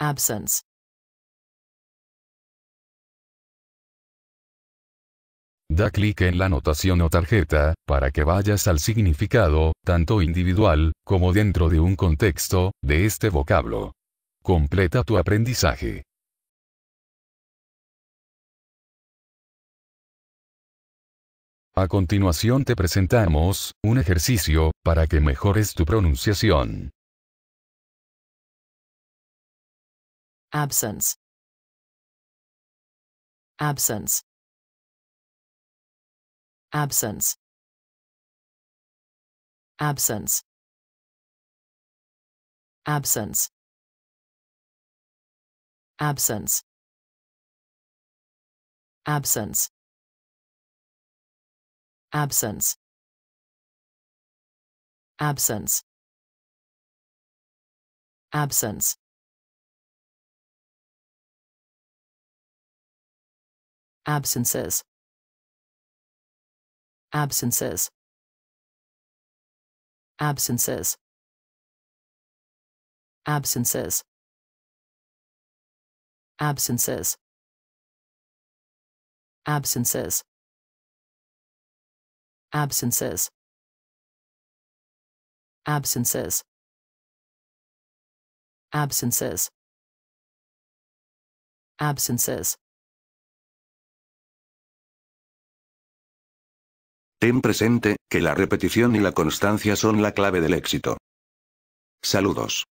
Absence Da clic en la anotación o tarjeta, para que vayas al significado, tanto individual, como dentro de un contexto, de este vocablo. Completa tu aprendizaje. A continuación te presentamos, un ejercicio, para que mejores tu pronunciación. absence absence absence absence absence absence absence absence absence absence absences absences absences absences absences absences absences absences absences absences Ten presente, que la repetición y la constancia son la clave del éxito. Saludos.